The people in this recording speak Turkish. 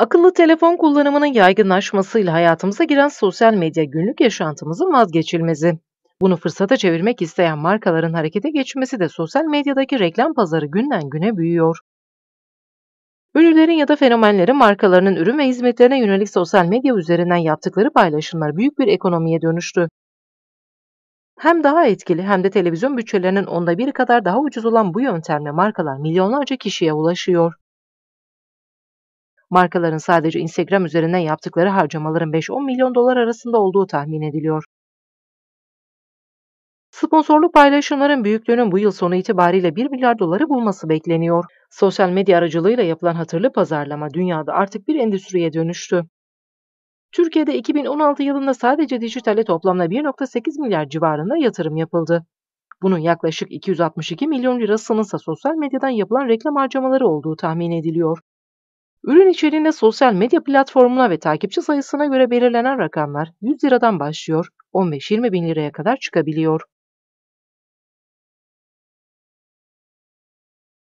Akıllı telefon kullanımının yaygınlaşmasıyla hayatımıza giren sosyal medya günlük yaşantımızın vazgeçilmezi. Bunu fırsata çevirmek isteyen markaların harekete geçmesi de sosyal medyadaki reklam pazarı günden güne büyüyor. Ünlülerin ya da fenomenlerin markalarının ürün ve hizmetlerine yönelik sosyal medya üzerinden yaptıkları paylaşımlar büyük bir ekonomiye dönüştü. Hem daha etkili hem de televizyon bütçelerinin onda bir kadar daha ucuz olan bu yöntemle markalar milyonlarca kişiye ulaşıyor. Markaların sadece Instagram üzerinden yaptıkları harcamaların 5-10 milyon dolar arasında olduğu tahmin ediliyor. Sponsorlu paylaşımların büyüklüğünün bu yıl sonu itibariyle 1 milyar doları bulması bekleniyor. Sosyal medya aracılığıyla yapılan hatırlı pazarlama dünyada artık bir endüstriye dönüştü. Türkiye'de 2016 yılında sadece dijitale toplamda 1.8 milyar civarında yatırım yapıldı. Bunun yaklaşık 262 milyon lirasının ise sosyal medyadan yapılan reklam harcamaları olduğu tahmin ediliyor. Ürün içeriğinde sosyal medya platformuna ve takipçi sayısına göre belirlenen rakamlar 100 liradan başlıyor, 15-20 bin liraya kadar çıkabiliyor.